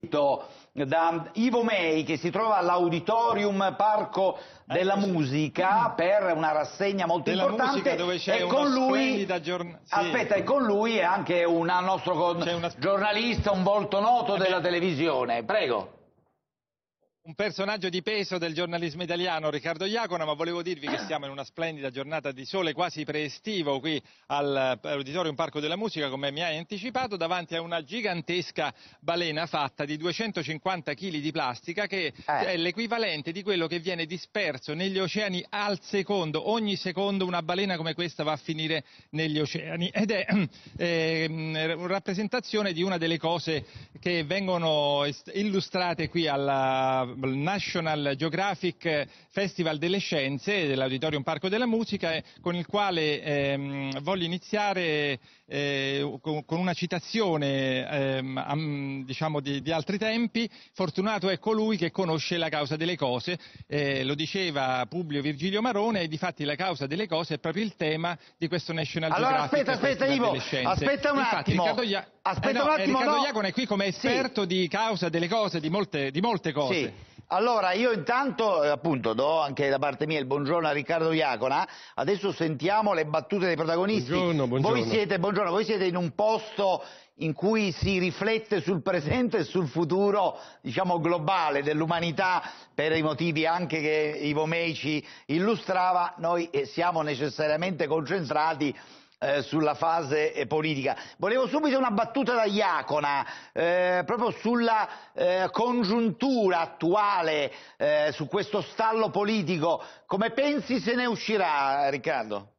da Ivo Mei che si trova all'Auditorium Parco della eh, Musica per una rassegna molto della importante e con, lui, giorn... sì. aspetta, e con lui è anche un nostro con... una... giornalista, un volto noto eh della televisione. Prego un personaggio di peso del giornalismo italiano, Riccardo Iacona, ma volevo dirvi che siamo in una splendida giornata di sole quasi preestivo qui eh, all'Auditorium Parco della Musica, come mi hai anticipato, davanti a una gigantesca balena fatta di 250 kg di plastica che eh. è l'equivalente di quello che viene disperso negli oceani al secondo. Ogni secondo una balena come questa va a finire negli oceani ed è eh, rappresentazione di una delle cose che vengono illustrate qui al National Geographic Festival delle Scienze dell'Auditorium Parco della Musica, con il quale ehm, voglio iniziare eh, con, con, una citazione ehm, am, diciamo di, di, altri tempi. Fortunato è colui che conosce la causa delle cose, eh, lo diceva Publio Virgilio Marone, e difatti la causa delle cose è proprio il tema di questo National allora, Geographic aspetta, aspetta, Festival Ivo, delle Scienze. Aspetta un Infatti, attimo, Ia... aspetta eh no, un attimo, Riccardo no. Iacono è qui come esperto sì. di causa delle cose, di molte, di molte cose. Sì. Allora, io intanto, eh, appunto, do anche da parte mia il buongiorno a Riccardo Iacona. Adesso sentiamo le battute dei protagonisti. Buongiorno, buongiorno. Voi siete, buongiorno, voi siete in un posto in cui si riflette sul presente e sul futuro, diciamo, globale dell'umanità per i motivi anche che Ivo Mei ci illustrava. Noi eh, siamo necessariamente concentrati eh, sulla fase eh, politica. Volevo subito una battuta da Iacona, eh, proprio sulla eh, congiuntura attuale, su questo stallo politico. Come pensi se ne uscirà, Riccardo?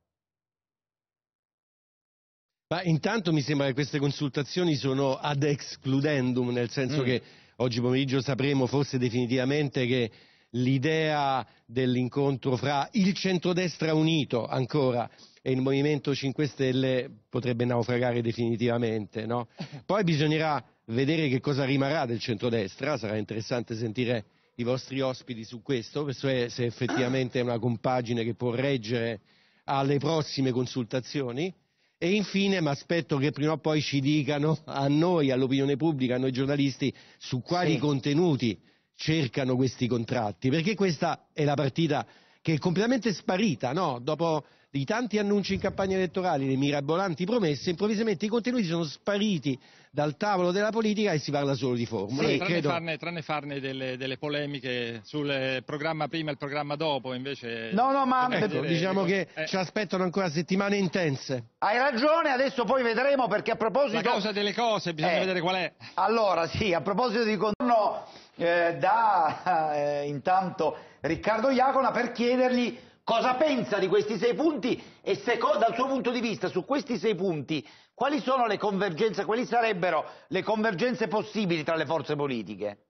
Ma intanto mi sembra che queste consultazioni sono ad excludendum, nel senso mm. che oggi pomeriggio sapremo forse definitivamente che l'idea dell'incontro fra il centrodestra unito ancora e il Movimento 5 Stelle potrebbe naufragare definitivamente. No? Poi bisognerà vedere che cosa rimarrà del centrodestra, sarà interessante sentire i vostri ospiti su questo, se effettivamente è una compagine che può reggere alle prossime consultazioni. E infine mi aspetto che prima o poi ci dicano a noi, all'opinione pubblica, a noi giornalisti, su quali sì. contenuti cercano questi contratti, perché questa è la partita che è completamente sparita, no? Dopo i tanti annunci in campagna elettorale, le mirabolanti promesse, improvvisamente i contenuti sono spariti dal tavolo della politica e si parla solo di formule. Sì, tranne, credo... farne, tranne, farne, delle, delle, polemiche sul programma prima e il programma dopo, invece... No, no, ma... Eh, ecco, eh diciamo che eh. ci aspettano ancora settimane intense. Hai ragione, adesso poi vedremo perché a proposito... La causa delle cose, bisogna eh. vedere qual è. Allora, sì, a proposito di contorno eh, da eh, intanto Riccardo Iacona per chiedergli cosa pensa di questi sei punti e se, dal suo punto di vista su questi sei punti quali, quali sarebbero le convergenze possibili tra le forze politiche?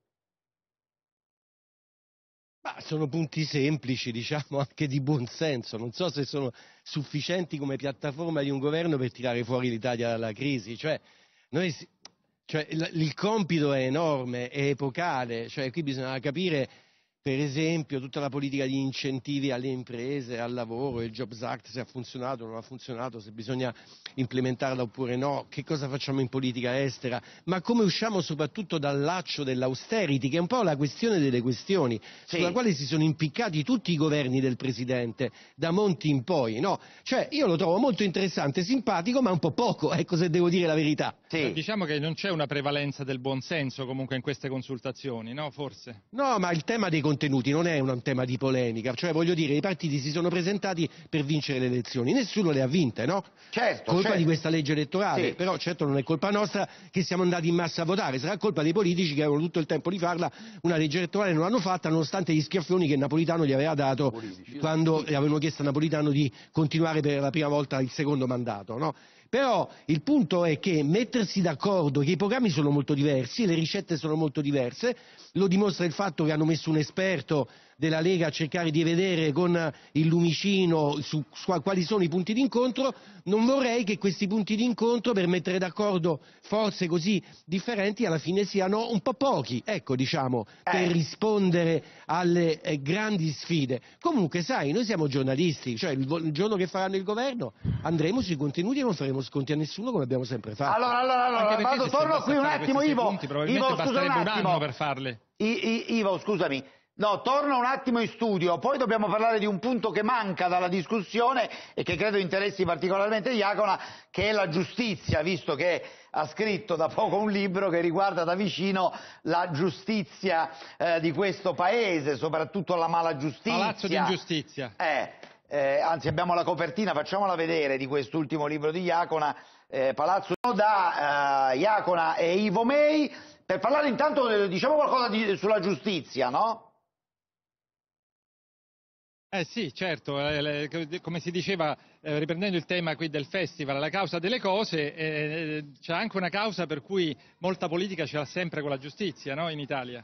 Ma sono punti semplici, diciamo anche di buon senso. Non so se sono sufficienti come piattaforma di un governo per tirare fuori l'Italia dalla crisi. Cioè, noi, cioè, il compito è enorme, è epocale. Cioè, qui bisogna capire per esempio tutta la politica di incentivi alle imprese, al lavoro, il Jobs Act se ha funzionato o non ha funzionato, se bisogna implementarla oppure no, che cosa facciamo in politica estera, ma come usciamo soprattutto dal laccio dell'austerity, che è un po' la questione delle questioni, sì. sulla quale si sono impiccati tutti i governi del Presidente, da Monti in poi, no? Cioè io lo trovo molto interessante, simpatico, ma un po' poco, ecco se devo dire la verità. Sì. Eh, diciamo che non c'è una prevalenza del buonsenso comunque in queste consultazioni, no? Forse? No, ma il tema dei contenuti, non è un tema di polemica, cioè voglio dire i partiti si sono presentati per vincere le elezioni, nessuno le ha vinte, no? Certo, colpa certo. di questa legge elettorale, sì. però certo non è colpa nostra che siamo andati in massa a votare, sarà colpa dei politici che avevano tutto il tempo di farla, una legge elettorale non l'hanno fatta nonostante gli schiaffoni che Napolitano gli aveva dato politici. quando avevano chiesto a Napolitano di continuare per la prima volta il secondo mandato, no? Però il punto è che mettersi d'accordo, che i programmi sono molto diversi, le ricette sono molto diverse, lo dimostra il fatto che hanno messo un esperto della Lega a cercare di vedere con il lumicino su, su, quali sono i punti d'incontro, non vorrei che questi punti d'incontro per mettere d'accordo forze così differenti alla fine siano un po' pochi, ecco diciamo, per eh. rispondere alle eh, grandi sfide. Comunque sai, noi siamo giornalisti, cioè il, il giorno che faranno il governo andremo sui contenuti e non faremo sconti a nessuno come abbiamo sempre fatto. Allora, allora, allora, vado, torno qui un attimo Ivo, punti, Ivo, scusa un attimo. per farli. I, I, Ivo, scusami, No, torna un attimo in studio, poi dobbiamo parlare di un punto che manca dalla discussione e che credo interessi particolarmente Iacona, che è la giustizia, visto che ha scritto da poco un libro che riguarda da vicino la giustizia eh, di questo paese, soprattutto la mala giustizia. Palazzo di ingiustizia. Eh, eh, anzi abbiamo la copertina, facciamola vedere di quest'ultimo libro di Iacona, eh, Palazzo da eh, Iacona e Ivo Mei, per parlare intanto eh, diciamo qualcosa di, sulla giustizia, no? Eh sì, certo, eh, come si diceva, eh, riprendendo il tema qui del festival, la causa delle cose, eh, eh, c'è anche una causa per cui molta politica ce l'ha sempre con la giustizia, no, in Italia?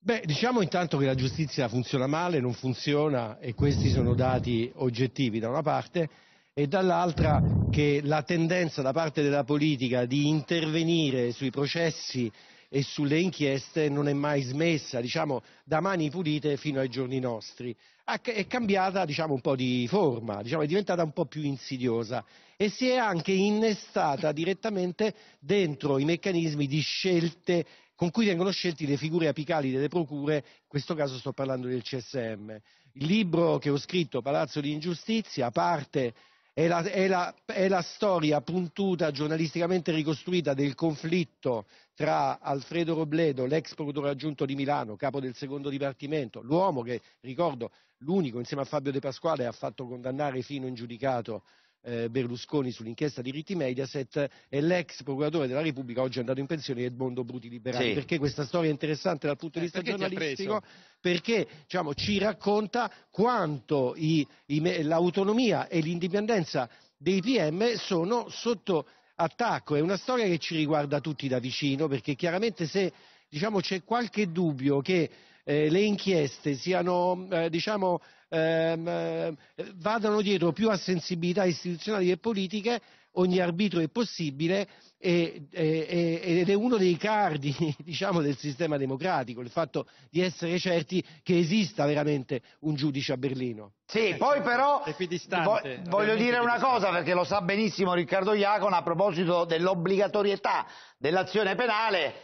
Beh, diciamo intanto che la giustizia funziona male, non funziona, e questi sono dati oggettivi da una parte, e dall'altra che la tendenza da parte della politica di intervenire sui processi e sulle inchieste non è mai smessa, diciamo, da mani pulite fino ai giorni nostri. È cambiata diciamo, un po' di forma, diciamo, è diventata un po' più insidiosa e si è anche innestata direttamente dentro i meccanismi di scelte con cui vengono scelte le figure apicali delle procure, in questo caso sto parlando del CSM. Il libro che ho scritto, Palazzo di Ingiustizia, parte è la, è, la, è la, storia puntuta, giornalisticamente ricostruita del conflitto tra Alfredo Robledo, l'ex procuratore aggiunto di Milano, capo del secondo dipartimento, l'uomo che, ricordo, l'unico insieme a Fabio De Pasquale ha fatto condannare fino in giudicato eh, Berlusconi sull'inchiesta di Ritti Mediaset e l'ex procuratore della Repubblica oggi è andato in pensione Edmondo Bruti Liberali. Sì. Perché questa storia è interessante dal punto di eh, vista eh, giornalistico? Perché diciamo, ci racconta quanto i, i, l'autonomia e l'indipendenza dei PM sono sotto attacco. È una storia che ci riguarda tutti da vicino perché chiaramente se diciamo, c'è qualche dubbio che eh, le inchieste siano, eh, diciamo, ehm, eh, vadano dietro più a sensibilità istituzionali e politiche, ogni arbitro è possibile e, e, ed è uno dei cardi diciamo, del sistema democratico, il fatto di essere certi che esista veramente un giudice a Berlino. Sì, ecco, poi però distante, voglio dire una cosa perché lo sa benissimo Riccardo Iacona a proposito dell'obbligatorietà dell'azione penale,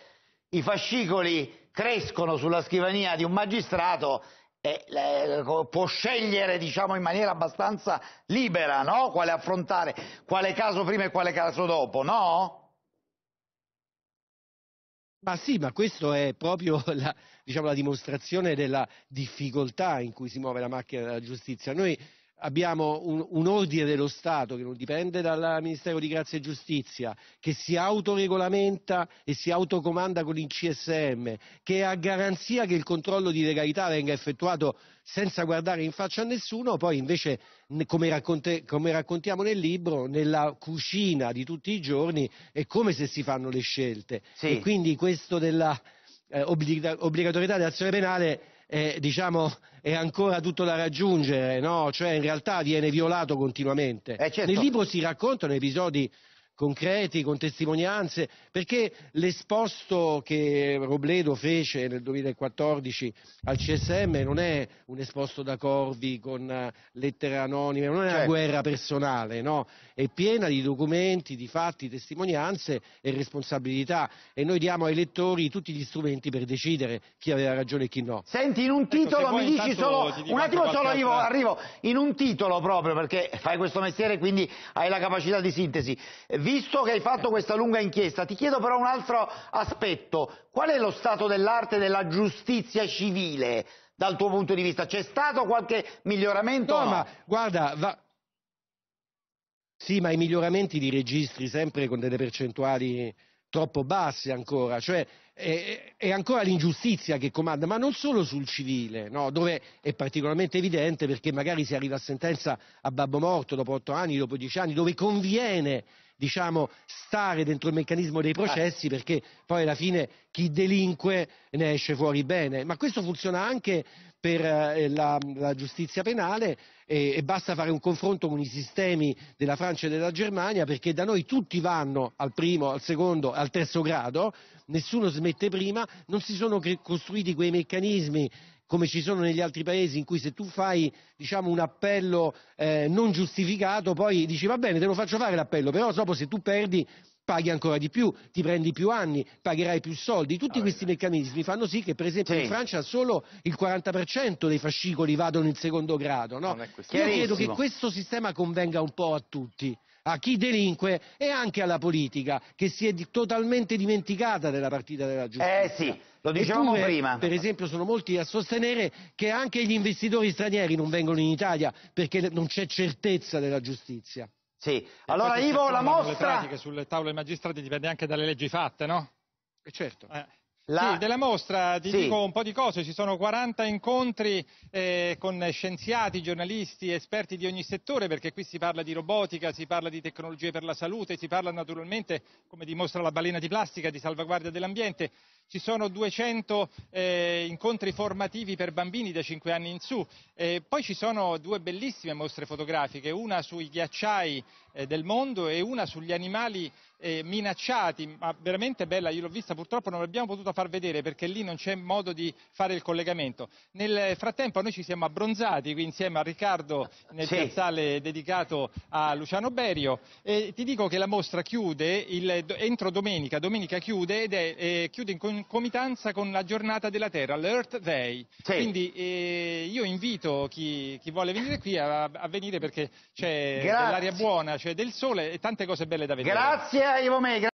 i fascicoli crescono sulla scrivania di un magistrato eh, eh, può scegliere diciamo, in maniera abbastanza libera no? quale affrontare, quale caso prima e quale caso dopo, no? Ma sì, ma questo è proprio la, diciamo, la dimostrazione della difficoltà in cui si muove la macchina della giustizia. Noi abbiamo un, un, ordine dello Stato che non dipende dal Ministero di Grazia e Giustizia, che si autoregolamenta e si autocomanda con il CSM, che ha garanzia che il controllo di legalità venga effettuato senza guardare in faccia a nessuno, poi invece, come, racconte, come raccontiamo nel libro, nella cucina di tutti i giorni è come se si fanno le scelte. Sì. E quindi questo della eh, obbligatorietà dell'azione penale eh, diciamo, è ancora tutto da raggiungere, no? cioè in realtà viene violato continuamente. Eh certo. Nel libro si raccontano episodi concreti, con testimonianze, perché l'esposto che Robledo fece nel 2014 al CSM non è un esposto da Corvi con eh, lettere anonime, non è certo. una guerra personale, no? È piena di documenti, di fatti, testimonianze e responsabilità e noi diamo ai lettori tutti gli strumenti per decidere chi aveva ragione e chi no. Senti, in un ecco, titolo ecco, mi dici solo un attimo solo arrivo, arrivo, in un titolo proprio perché fai questo mestiere quindi hai la capacità di sintesi. Vi Visto che hai fatto questa lunga inchiesta, ti chiedo però un altro aspetto. Qual è lo stato dell'arte della giustizia civile dal tuo punto di vista? C'è stato qualche miglioramento? No, no? ma guarda, va... sì, ma i miglioramenti li registri sempre con delle percentuali troppo basse ancora, cioè è, è ancora l'ingiustizia che comanda, ma non solo sul civile, no? dove è particolarmente evidente perché magari si arriva a sentenza a babbo morto dopo otto anni, dopo dieci anni, dove conviene diciamo, stare dentro il meccanismo dei eh. processi perché poi alla fine chi delinque ne esce fuori bene. Ma questo funziona anche per eh, la, la, giustizia penale eh, e basta fare un confronto con i sistemi della Francia e della Germania perché da noi tutti vanno al primo, al secondo, al terzo grado, nessuno smette prima, non si sono costruiti quei meccanismi come ci sono negli altri paesi in cui se tu fai diciamo, un appello eh, non giustificato poi dici va bene te lo faccio fare l'appello, però dopo se tu perdi paghi ancora di più, ti prendi più anni, pagherai più soldi. Tutti ah, questi meccanismi fanno sì che, per esempio, sì. in Francia solo il 40% dei fascicoli vadano in secondo grado. No? Io credo che questo sistema convenga un po' a tutti a chi delinque e anche alla politica che si è totalmente dimenticata della partita della giustizia. Eh sì, lo dicevamo Eppure, prima. Per esempio sono molti a sostenere che anche gli investitori stranieri non vengono in Italia perché non c'è certezza della giustizia. Sì, allora Ivo la mostra... Le pratiche sulle tavole magistrati dipende anche dalle leggi fatte, no? E eh, certo. Eh. La... Sì, della mostra ti sì. dico un po' di cose, ci sono 40 incontri eh, con scienziati, giornalisti, esperti di ogni settore, perché qui si parla di robotica, si parla di tecnologie per la salute, si parla naturalmente, come dimostra la balena di plastica, di salvaguardia dell'ambiente, ci sono 200 eh, incontri formativi per bambini da 5 anni in su, eh, poi ci sono due bellissime mostre fotografiche, una sui ghiacciai eh, del mondo e una sugli animali eh, minacciati, ma veramente bella, io l'ho vista purtroppo non l'abbiamo potuta far vedere perché lì non c'è modo di fare il collegamento. Nel frattempo noi ci siamo abbronzati qui insieme a Riccardo nel sì. piazzale dedicato a Luciano Berio e ti dico che la mostra chiude il, entro domenica, domenica chiude ed è eh, chiude in concomitanza con la giornata della Terra, l'Earth Day. Sì. Quindi eh, io invito chi, chi, vuole venire qui a, a venire perché c'è l'aria buona, c'è del sole e tante cose belle da vedere. Grazie a Ivo May.